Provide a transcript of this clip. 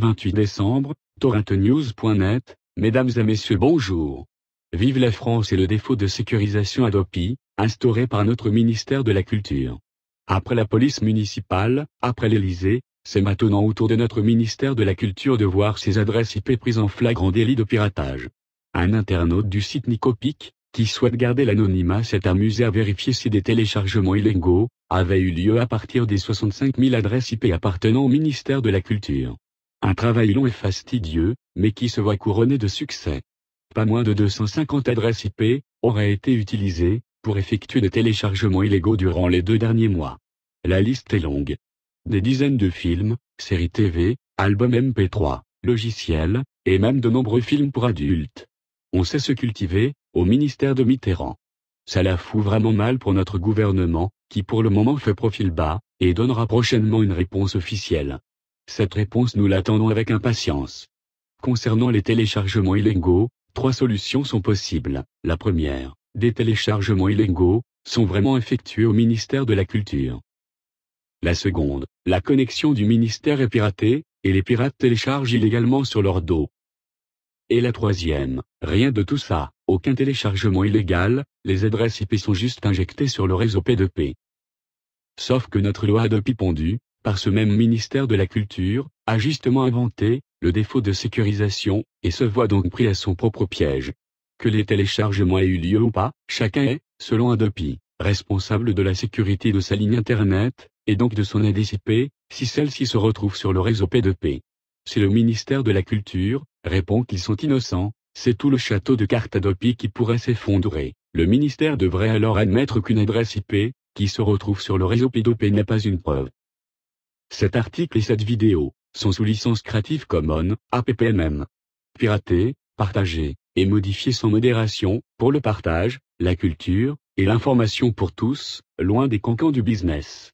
28 décembre, torrentnews.net, Mesdames et Messieurs bonjour. Vive la France et le défaut de sécurisation Adopi, instauré par notre ministère de la Culture. Après la police municipale, après l'Elysée, c'est maintenant autour de notre ministère de la Culture de voir ses adresses IP prises en flagrant délit de piratage. Un internaute du site Nicopic, qui souhaite garder l'anonymat s'est amusé à vérifier si des téléchargements illégaux avaient eu lieu à partir des 65 000 adresses IP appartenant au ministère de la Culture. Un travail long et fastidieux, mais qui se voit couronné de succès. Pas moins de 250 adresses IP auraient été utilisées pour effectuer des téléchargements illégaux durant les deux derniers mois. La liste est longue. Des dizaines de films, séries TV, albums MP3, logiciels, et même de nombreux films pour adultes. On sait se cultiver, au ministère de Mitterrand. Ça la fout vraiment mal pour notre gouvernement, qui pour le moment fait profil bas, et donnera prochainement une réponse officielle. Cette réponse nous l'attendons avec impatience. Concernant les téléchargements illégaux, trois solutions sont possibles. La première, des téléchargements illégaux, sont vraiment effectués au ministère de la Culture. La seconde, la connexion du ministère est piratée, et les pirates téléchargent illégalement sur leur dos. Et la troisième, rien de tout ça, aucun téléchargement illégal, les adresses IP sont juste injectées sur le réseau P2P. Sauf que notre loi de Pipondu, par ce même ministère de la Culture, a justement inventé le défaut de sécurisation, et se voit donc pris à son propre piège. Que les téléchargements aient eu lieu ou pas, chacun est, selon Adopi, responsable de la sécurité de sa ligne Internet, et donc de son adresse IP, si celle-ci se retrouve sur le réseau P2P. Si le ministère de la Culture répond qu'ils sont innocents, c'est tout le château de cartes Adopi qui pourrait s'effondrer. Le ministère devrait alors admettre qu'une adresse IP, qui se retrouve sur le réseau P2P n'est pas une preuve. Cet article et cette vidéo sont sous licence Creative Commons, APPMM. Pirater, partager et modifier sans modération, pour le partage, la culture et l'information pour tous, loin des cancans du business.